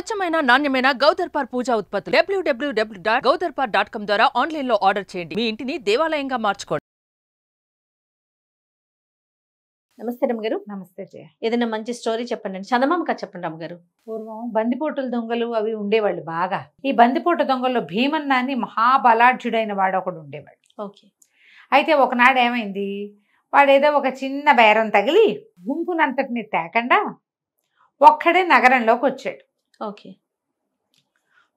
స్వచ్ఛమైన నాణ్యమైన గౌదర్పార్ పూజా ఉత్పత్తులు డబ్ల్యూడబ్ల్యూడబ్ల్యూ డాట్ గౌదర్పార్ డాట్ కామ్ ద్వారా ఆన్లైన్ లో ఆర్డర్ చేయండి మీ ఇంటిని దేవాలయంగా మార్చుకోండి నమస్తే రమ్మగారు నమస్తే జయ ఏదైనా మంచి స్టోరీ చెప్పండి అండి చందమామ కథ చెప్పండి రమ్మగారు పూర్వం బందిపోటుల దొంగలు అవి ఉండేవాళ్ళు బాగా ఈ బందిపోట దొంగల్లో భీమన్నాన్ని మహాబలాఢ్యుడైన వాడు ఒకడు ఉండేవాడు ఓకే అయితే ఒకనాడు ఏమైంది వాడేదో ఒక చిన్న బేరం తగిలి గుంపునంతటిని తేకండా ఒక్కడే నగరంలోకి వచ్చాడు ఓకే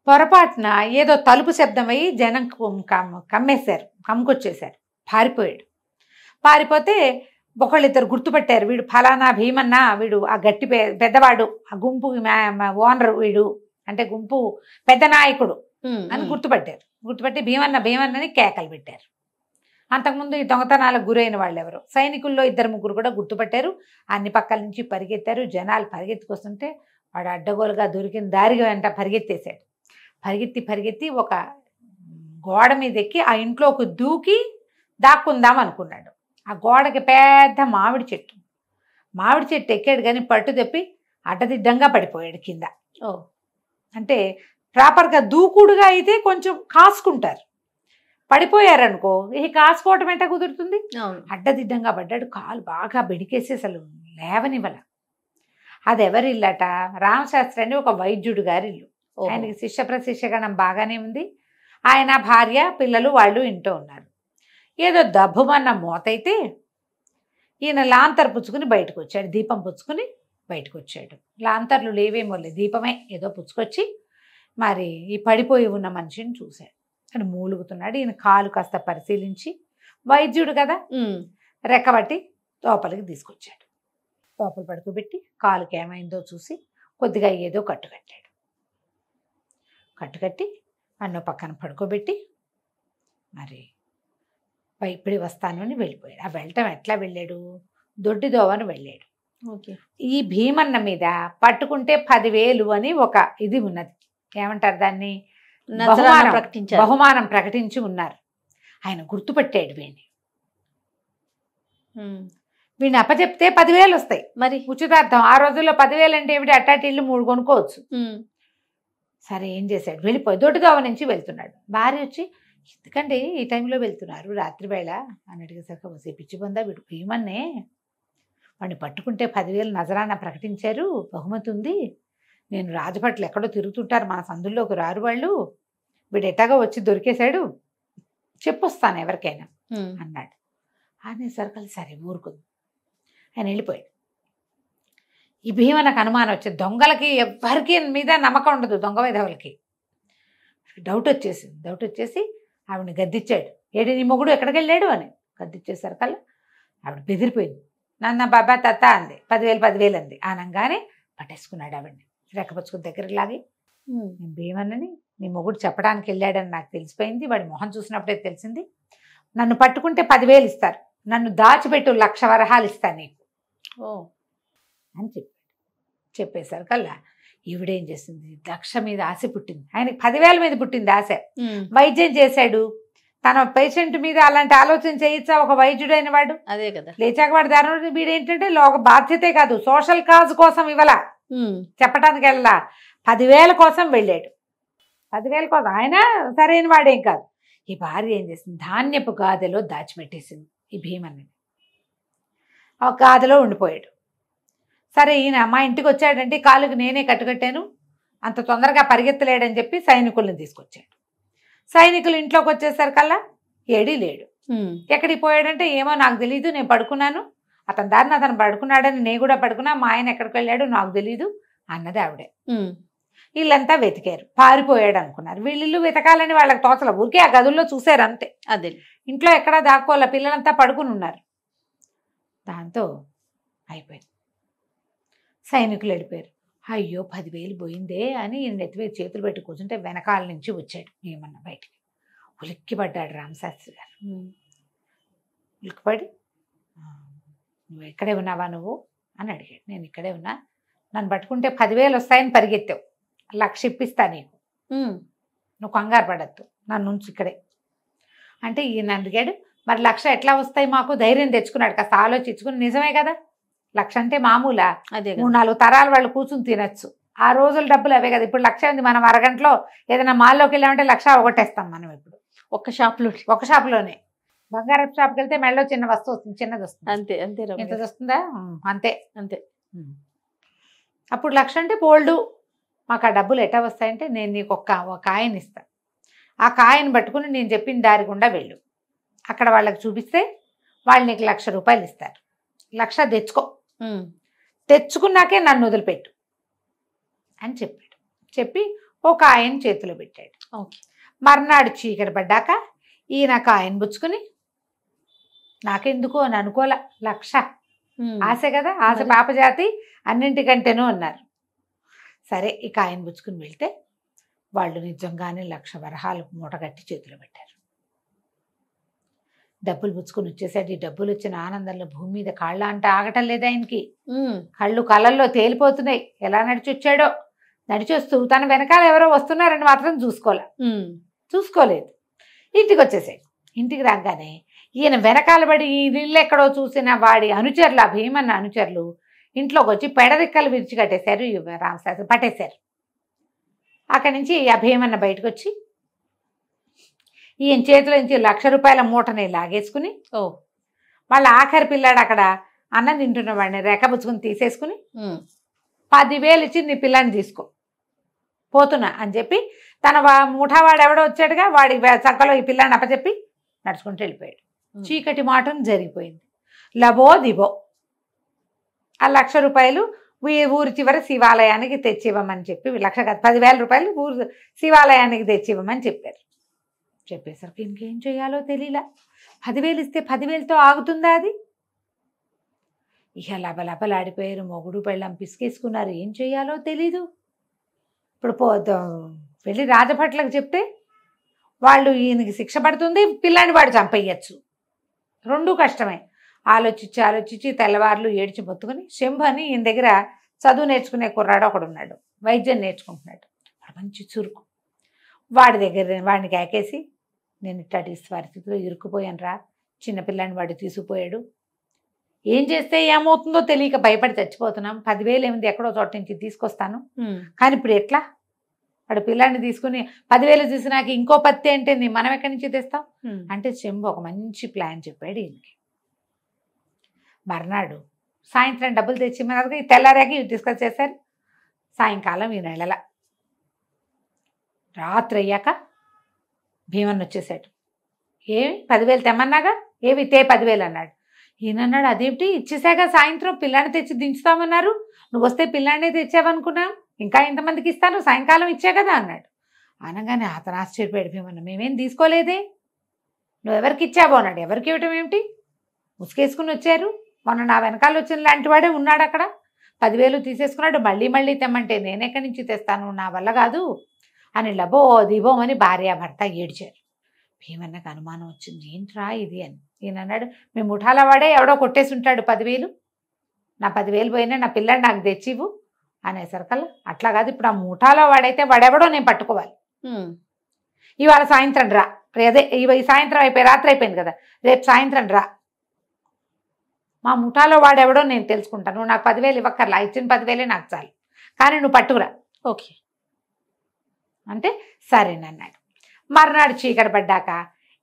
పొరపాటున ఏదో తలుపు శబ్దమై జనం కమ్మేశారు కమ్ముకొచ్చేశారు పారిపోయాడు పారిపోతే ఒకళ్ళిద్దరు గుర్తుపట్టారు వీడు ఫలానా భీమన్న వీడు ఆ గట్టి పెద్దవాడు ఆ గుంపు ఓనర్ వీడు అంటే గుంపు పెద్ద నాయకుడు అని గుర్తుపట్టారు గుర్తుపట్టి భీమన్న భీమన్నని కేకలు పెట్టారు అంతకుముందు ఈ దొంగతనాలకు గురైన వాళ్ళు ఎవరు సైనికుల్లో ఇద్దరు ముగ్గురు కూడా గుర్తుపట్టారు అన్ని పక్కల నుంచి పరిగెత్తారు జనాలు పరిగెత్తుకొస్తుంటే వాడు అడ్డగోలుగా దొరికిన దారిగా వెంట పరిగెత్తేసాడు పరిగెత్తి పరిగెత్తి ఒక గోడ మీద ఎక్కి ఆ ఇంట్లోకి దూకి దాక్కుందాం అనుకున్నాడు ఆ గోడకి పెద్ద మామిడి చెట్టు మామిడి చెట్టు ఎక్కాడు కానీ పట్టు తెప్పి అడ్డదిడ్డంగా పడిపోయాడు కింద ఓ అంటే ప్రాపర్గా దూకుడుగా అయితే కొంచెం కాసుకుంటారు పడిపోయారనుకో ఇది కాసుకోవటం ఎట్లా కుదురుతుంది అడ్డదిడ్డంగా పడ్డాడు కాలు బాగా బెడికేసి అసలు లేవనివ్వలే అది ఎవరి ఇల్లట రామశాస్త్రి అని ఒక వైద్యుడు గారి ఇల్లు ఆయనకి శిష్య ప్రశిక్షగణం బాగానే ఉంది ఆయన భార్య పిల్లలు వాళ్ళు ఇంట్లో ఉన్నారు ఏదో దబ్బుమన్న మోతైతే ఈయన లాంతర్ పుచ్చుకుని బయటకు వచ్చాడు దీపం పుచ్చుకుని బయటకు వచ్చాడు లాంతర్లు లేవేమో లేదు దీపమే ఏదో పుచ్చుకొచ్చి మరి ఈ పడిపోయి ఉన్న మనిషిని చూశాడు అని మూలుగుతున్నాడు ఈయన కాలు కాస్త పరిశీలించి వైద్యుడు కదా రెక్కబట్టి లోపలికి తీసుకొచ్చాడు లోపల పడుకోబెట్టి కాలుకి ఏమైందో చూసి కొద్దిగా ఏదో కట్టుకట్టాడు కట్టుకట్టి అన్న పక్కన పడుకోబెట్టి మరి ఇప్పుడు వస్తాను అని వెళ్ళిపోయాడు ఆ వెళ్ళటం ఎట్లా వెళ్ళాడు దొడ్డి దోవను వెళ్ళాడు ఈ భీమన్న మీద పట్టుకుంటే పదివేలు అని ఒక ఇది ఉన్నది ఏమంటారు దాన్ని బహుమానం ప్రకటించి ఉన్నారు ఆయన గుర్తుపట్టాడు వీణ్ణి వీడిని అప్పచెప్తే పదివేలు వస్తాయి మరి ఉచితార్థం ఆ రోజుల్లో పదివేలు అంటే ఏమిటి అట్టాటి ఇల్లు మూడు కొనుక్కోవచ్చు సరే ఏం చేశాడు వెళ్ళిపోయి దొడ్డుగావ నుంచి వెళ్తున్నాడు భార్య వచ్చి ఎందుకండి ఈ టైంలో వెళ్తున్నారు రాత్రి వేళ అని అడిగేసరికి వస్తే పిచ్చి పొందా వీడు ఏమన్నే వాడిని పట్టుకుంటే పదివేలు నజరాన ప్రకటించారు బహుమతి ఉంది నేను రాజభట్లు ఎక్కడో తిరుగుతుంటారు మన సందుల్లోకి రారు వాళ్ళు వీడు ఎటాగా వచ్చి దొరికేశాడు చెప్పొస్తాను ఎవరికైనా అన్నాడు అనేసరికి సరే ఊరుకుంది ఆయన వెళ్ళిపోయాడు ఈ భీమనకు అనుమానం వచ్చింది దొంగలకి ఎవ్వరికీ మీద నమ్మకం ఉండదు దొంగ విధవులకి డౌట్ వచ్చేసింది డౌట్ వచ్చేసి ఆవిడని గద్దిచ్చాడు ఏడు నీ మొగుడు ఎక్కడికి వెళ్ళాడు అని గద్దిచ్చేసారు కల్లా ఆవిడ బెదిరిపోయింది నాన్న బాబా తత్త అంది పదివేలు పదివేలు అంది ఆనంగానే పట్టేసుకున్నాడు ఆవిడని రెక్కపచ్చుకుని దగ్గరికి లాగి నేను భీమన్నని నీ మొగుడు చెప్పడానికి వెళ్ళాడని నాకు తెలిసిపోయింది వాడి మొహం చూసినప్పుడే తెలిసింది నన్ను పట్టుకుంటే పదివేలు ఇస్తారు నన్ను దాచిపెట్టు లక్ష వరహాలు ఇస్తాను నీకు ఓ అని చెప్పాడు చెప్పేశారు కల్లా ఈవిడేం చేసింది దక్ష మీద ఆశ పుట్టింది ఆయనకి పదివేల మీద పుట్టింది ఆశ వైద్యం చేశాడు తన పేషెంట్ మీద అలాంటి ఆలోచన చేయొచ్చా ఒక వైద్యుడు అయిన వాడు అదే కదా లేచాక వాడు దాని వీడు ఏంటంటే ఒక బాధ్యతే కాదు సోషల్ కాజ్ కోసం ఇవ్వాల చెప్పడానికి వెళ్ళా పదివేల కోసం వెళ్ళాడు పదివేల కోసం ఆయన సరైన వాడేం కాదు ఈ భార్య ఏం చేసింది ధాన్యపు గాదెలో దాచిపెట్టేసింది ఈ భీమని ఆ గాదలో ఉండిపోయాడు సరే ఈయన మా ఇంటికి వచ్చాడంటే కాలుకి నేనే కట్టుకట్టాను అంత తొందరగా పరిగెత్తలేడని చెప్పి సైనికుల్ని తీసుకొచ్చాడు సైనికులు ఇంట్లోకి వచ్చేసరికల్లా ఏడీ లేడు ఎక్కడికి పోయాడంటే ఏమో నాకు తెలియదు నేను పడుకున్నాను అతని దారిని అతను పడుకున్నాడని నేను కూడా పడుకున్నా మా ఆయన ఎక్కడికి వెళ్ళాడు నాకు తెలీదు అన్నది ఆవిడే వీళ్ళంతా వెతికారు పారిపోయాడు అనుకున్నారు వీళ్ళిల్లు వెతకాలని వాళ్ళకి తోచల ఊరికే ఆ గదుల్లో చూశారు అంతే అదే ఇంట్లో ఎక్కడా దాక్కోలే పిల్లలంతా పడుకుని ఉన్నారు దాంతో అయిపోయింది సైనికులు వెళ్ళిపోయారు అయ్యో పదివేలు పోయిందే అని నెత్తిపై చేతులు పెట్టి కూర్చుంటే వెనకాల నుంచి వచ్చాడు ఏమన్నా బయటికి ఉలిక్కిపడ్డాడు రామశాస్త్రి గారు ఉలిక్కిపడి నువ్వు ఇక్కడే ఉన్నావా నువ్వు అని అడిగాడు నేను ఇక్కడే ఉన్నా నన్ను పట్టుకుంటే పదివేలు వస్తాయని పరిగెత్తావు లక్ష ఇప్పిస్తా నీకు నువ్వు కంగారు పడద్దు నన్ను ఉంచు ఇక్కడే అంటే ఈయన అడిగాడు మరి లక్ష ఎట్లా వస్తాయి మాకు ధైర్యం తెచ్చుకున్నాడు కాస్త ఆలోచించుకుని నిజమే కదా లక్ష అంటే మామూలా మూడు నాలుగు తరాలు వాళ్ళు కూర్చుని తినచ్చు ఆ రోజుల డబ్బులు అవే కదా ఇప్పుడు లక్ష ఉంది మనం అరగంటలో ఏదైనా మాల్లోకి వెళ్ళామంటే లక్ష ఒకటేస్తాం మనం ఇప్పుడు ఒక షాప్లో ఒక షాప్లోనే బంగారం షాప్కి వెళ్తే మెడలో చిన్న వస్తువు వస్తుంది చిన్నది వస్తుంది అంతే అంతే ఇంతది వస్తుందా అంతే అంతే అప్పుడు లక్ష అంటే బోల్డు మాకు ఆ డబ్బులు ఎట్లా వస్తాయంటే నేను నీకు ఒక కాయని ఇస్తాను ఆ కాయని పట్టుకుని నేను చెప్పిన దారి గుండా వెళ్ళు అక్కడ వాళ్ళకి చూపిస్తే వాళ్ళు నీకు లక్ష రూపాయలు ఇస్తారు లక్ష తెచ్చుకో తెచ్చుకున్నాకే నన్ను వదిలిపెట్టు అని చెప్పాడు చెప్పి ఒక ఆయన చేతిలో పెట్టాడు ఓకే మర్నాడు చీకటి పడ్డాక ఈయన కాయను పుచ్చుకుని నాకెందుకు అని అనుకోలే లక్ష ఆశ కదా ఆశ పాపజాతి అన్నింటికంటేనూ అన్నారు సరే ఇక ఆయన పుచ్చుకుని వెళ్తే వాళ్ళు నిజంగానే లక్ష వరహాలు మూటగట్టి చేతిలో పెట్టారు డబ్బులు పుచ్చుకొని వచ్చేసాడు ఈ డబ్బులు వచ్చిన ఆనందంలో భూమి మీద కాళ్ళ అంటే ఆగటం లేదు ఆయనకి కళ్ళు కళ్ళల్లో తేలిపోతున్నాయి ఎలా నడిచి వచ్చాడో నడిచి వస్తూ తన వెనకాల ఎవరో వస్తున్నారని మాత్రం చూసుకోలే చూసుకోలేదు ఇంటికి వచ్చేసాయి ఇంటికి రాగానే ఈయన వెనకాల పడి ఈ ఇల్లు ఎక్కడో చూసిన వాడి అనుచరులు ఆ భీమన్న అనుచరులు ఇంట్లోకి వచ్చి పెడరిక్కలు విరిచి కట్టేశారు రామశాస్త్రి పట్టేశారు అక్కడి నుంచి ఆ భీమన్న బయటకు వచ్చి ఈయన చేతిలో నుంచి లక్ష రూపాయల మూటని లాగేసుకుని ఓ వాళ్ళ ఆఖరి పిల్లాడు అక్కడ అన్న వాడిని రెక్కపుచ్చుకుని తీసేసుకుని పదివేలు ఇచ్చి నీ పిల్లాన్ని తీసుకో పోతున్నా అని చెప్పి తన మూఠావాడు ఎవడో వచ్చాడుగా వాడి చక్కలో ఈ పిల్లాన్ని అప్పచెప్పి నడుచుకుంటూ వెళ్ళిపోయాడు చీకటి మాటను జరిగిపోయింది లబో దిబో ఆ లక్ష రూపాయలు ఊరి చివరి శివాలయానికి తెచ్చివ్వమని చెప్పి లక్ష పదివేల రూపాయలు ఊరు శివాలయానికి తెచ్చివ్వమని చెప్పారు చెప్పేసరికి ఇంకేం చేయాలో తెలియలా పదివేలు ఇస్తే పదివేలతో ఆగుతుందా అది ఇక లబలబలాడిపోయారు మొగుడు పెళ్ళం పిసికేసుకున్నారు ఏం చేయాలో తెలీదు ఇప్పుడు పోతాం వెళ్ళి రాజభట్లకు చెప్తే వాళ్ళు ఈయనకి శిక్ష పడుతుంది పిల్లాని వాడు చంపేయచ్చు రెండూ కష్టమే ఆలోచించి ఆలోచించి తెల్లవార్లు ఏడిచి బొత్తుకుని శంభు అని ఈయన దగ్గర చదువు నేర్చుకునే కుర్రాడు ఉన్నాడు వైద్యం నేర్చుకుంటున్నాడు మంచి చురుకు వాడి దగ్గర వాడిని కాకేసి నేను ఇట్లాంటి పరిస్థితిలో ఇరుక్కుపోయాను రా చిన్నపిల్లాన్ని వాడు తీసుకుపోయాడు ఏం చేస్తే ఏమవుతుందో తెలియక భయపడి చచ్చిపోతున్నాం పదివేలు ఏమిది ఎక్కడో చోట నుంచి తీసుకొస్తాను కానీ ఇప్పుడు ఎట్లా వాడు పిల్లాన్ని తీసుకుని పదివేలు నాకు ఇంకో పత్తి ఏంటి మనం ఎక్కడి నుంచి తెస్తాం అంటే చెంబు ఒక మంచి ప్లాన్ చెప్పాడు ఈయనకి మర్నాడు సాయంత్రం డబ్బులు తెచ్చి మన తెల్లారాకి తీసుకొచ్చేసారు సాయంకాలం ఈ నెలల రాత్రి అయ్యాక భీమన్ వచ్చేసాడు ఏమి పదివేలు తెమ్మన్నాగా ఏమి తే పదివేలు అన్నాడు ఈయనన్నాడు అదేమిటి ఇచ్చేసాక సాయంత్రం పిల్లాన్ని తెచ్చి దించుతామన్నారు నువ్వు వస్తే పిల్లాడినే తెచ్చావనుకున్నా ఇంకా ఎంతమందికి ఇస్తాను సాయంకాలం ఇచ్చా కదా అన్నాడు అనగానే అతను ఆశ్చర్యపోయాడు భీమన్న మేమేం తీసుకోలేదే నువ్వు ఎవరికి ఇచ్చావు అన్నాడు ఎవరికి ఇవ్వటం ఏమిటి ముసుకేసుకుని వచ్చారు మొన్న నా వెనకాల వచ్చిన లాంటి వాడే ఉన్నాడు అక్కడ పదివేలు తీసేసుకున్నాడు మళ్ళీ మళ్ళీ తెమ్మంటే నేనెక్కడి నుంచి తెస్తాను నా వల్ల కాదు అని లబో దిబోమని భార్య భార్యాభర్త ఏడ్చారు భీమన్నకు అనుమానం వచ్చింది ఏంట్రా ఇది అని ఈయన అన్నాడు మీ ముఠాల వాడే ఎవడో కొట్టేసి ఉంటాడు పదివేలు నా పదివేలు పోయినా నా పిల్లని నాకు తెచ్చివు అనేసరికల్లా అట్లా కాదు ఇప్పుడు ఆ ముఠాలో వాడైతే వాడెవడో నేను పట్టుకోవాలి ఇవాళ సాయంత్రం రా అదే ఈ సాయంత్రం అయిపోయి రాత్రి అయిపోయింది కదా రేపు సాయంత్రం రా మా ముఠాలో వాడెవడో నేను తెలుసుకుంటాను నువ్వు నాకు పదివేలు ఇవ్వక్కర్లా ఇచ్చిన పదివేలే నాకు చాలు కానీ నువ్వు పట్టుకురా ఓకే అంటే సరేనన్నాడు మర్నాడు చీకటి పడ్డాక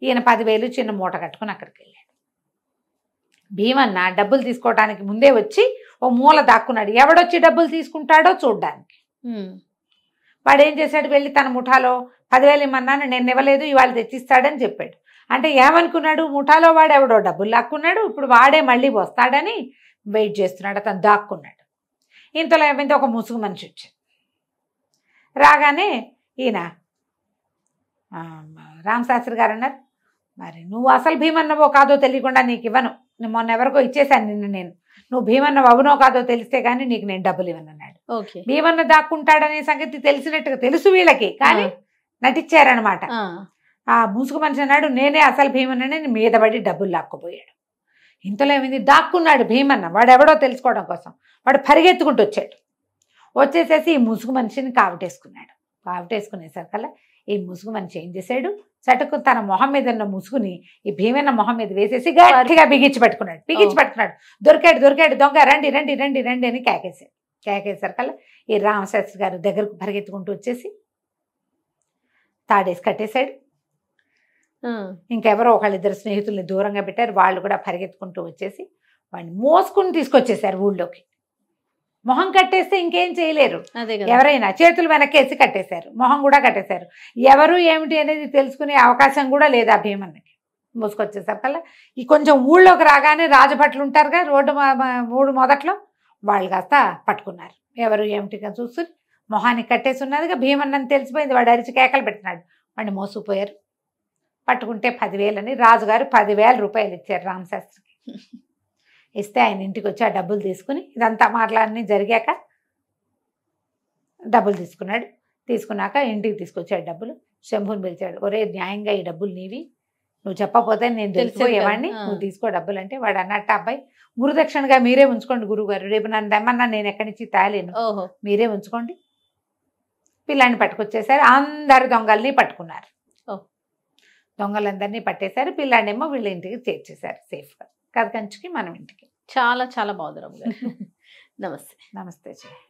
ఈయన పదివేలు చిన్న మూట కట్టుకుని అక్కడికి వెళ్ళాడు భీమన్న డబ్బులు తీసుకోవడానికి ముందే వచ్చి ఓ మూల దాక్కున్నాడు ఎవడొచ్చి డబ్బులు తీసుకుంటాడో చూడ్డానికి వాడు ఏం చేశాడు వెళ్ళి తన ముఠాలో పదివేలు ఇమ్మన్నాను నేను ఇవ్వలేదు ఇవాళ తెచ్చిస్తాడని చెప్పాడు అంటే ఏమనుకున్నాడు ముఠాలో వాడు ఎవడో డబ్బులు లాక్కున్నాడు ఇప్పుడు వాడే మళ్ళీ వస్తాడని వెయిట్ చేస్తున్నాడు అతను దాక్కున్నాడు ఇంతలో ఏమైంది ఒక ముసుగు మనిషి వచ్చింది రాగానే ఈయన రామశాస్త్రి గారు అన్నారు మరి నువ్వు అసలు భీమన్నవో కాదో తెలియకుండా నీకు ఇవ్వను మొన్న ఎవరికో ఇచ్చేశాను నిన్న నేను నువ్వు భీమన్న అవునో కాదో తెలిస్తే కానీ నీకు నేను డబ్బులు ఇవ్వను అన్నాడు భీమన్న దాక్కుంటాడనే సంగతి తెలిసినట్టుగా తెలుసు వీళ్ళకి కానీ నటించారనమాట ఆ ముసుగు మనిషి అన్నాడు నేనే అసలు భీమన్నని మీదబడి డబ్బులు లాక్కుపోయాడు ఇంతలో ఏమైంది దాక్కున్నాడు భీమన్న వాడు ఎవడో తెలుసుకోవడం కోసం వాడు పరిగెత్తుకుంటూ వచ్చాడు వచ్చేసేసి ఈ ముసుగు మనిషిని కావటేసుకున్నాడు పావిటేసుకునేసరికల్లా ఈ ముసుగు మనం చేంజ్ చేశాడు చటుకు తన మొహం మీద ఉన్న ముసుగుని ఈ భీమన్న మొహం మీద వేసేసి గట్టిగా బిగించి పెట్టుకున్నాడు బిగించి పెట్టుకున్నాడు దొరికాడు దొరికాడు దొంగ రండి రండి రండి రండి అని కేకేశాడు కల్లా ఈ రామశాస్త్రి గారు దగ్గరకు పరిగెత్తుకుంటూ వచ్చేసి తాడేసి కట్టేశాడు ఇంకెవరో ఒకళ్ళిద్దరు స్నేహితుల్ని దూరంగా పెట్టారు వాళ్ళు కూడా పరిగెత్తుకుంటూ వచ్చేసి వాడిని మోసుకుని తీసుకొచ్చేసారు ఊళ్ళోకి మొహం కట్టేస్తే ఇంకేం చేయలేరు ఎవరైనా చేతులు వెనక్కేసి కట్టేశారు మొహం కూడా కట్టేశారు ఎవరు ఏమిటి అనేది తెలుసుకునే అవకాశం కూడా లేదు ఆ భీమన్నకి మూసుకొచ్చేసరికల్లా ఈ కొంచెం ఊళ్ళోకి రాగానే రాజభట్లు ఉంటారుగా రోడ్డు మూడు మొదట్లో వాళ్ళు కాస్త పట్టుకున్నారు ఎవరు ఏమిటిగా చూస్తుంది మొహానికి కట్టేసి ఉన్నదిగా భీమన్నని తెలిసిపోయింది వాడు అరిచి కేకలు పెట్టినాడు వాడిని మోసుకుపోయారు పట్టుకుంటే పదివేలని రాజుగారు పదివేల రూపాయలు ఇచ్చారు రామశాస్త్రికి ఇస్తే ఆయన ఇంటికి వచ్చి ఆ డబ్బులు తీసుకుని ఇదంతా మాటలన్నీ జరిగాక డబ్బులు తీసుకున్నాడు తీసుకున్నాక ఇంటికి తీసుకొచ్చాడు డబ్బులు శంభుని పిలిచాడు ఒరే న్యాయంగా ఈ డబ్బులు నీవి నువ్వు చెప్పపోతే నేను తెలిసిపోయేవాడిని నువ్వు తీసుకో డబ్బులు అంటే వాడు అన్నట్టు అబ్బాయి గురుదక్షిణగా మీరే ఉంచుకోండి గురువుగారు రేపు నన్ను దమ్మన్నా నేను ఎక్కడి నుంచి తేలేను మీరే ఉంచుకోండి పిల్లాన్ని పట్టుకొచ్చేసారు అందరు దొంగల్ని పట్టుకున్నారు దొంగలందరినీ పట్టేశారు పిల్లాడేమో వీళ్ళ ఇంటికి చేర్చేశారు సేఫ్గా కథకంచుకి మనం ఇంటికి చాలా చాలా బాగుదరం గారు నమస్తే నమస్తే చెయ్యి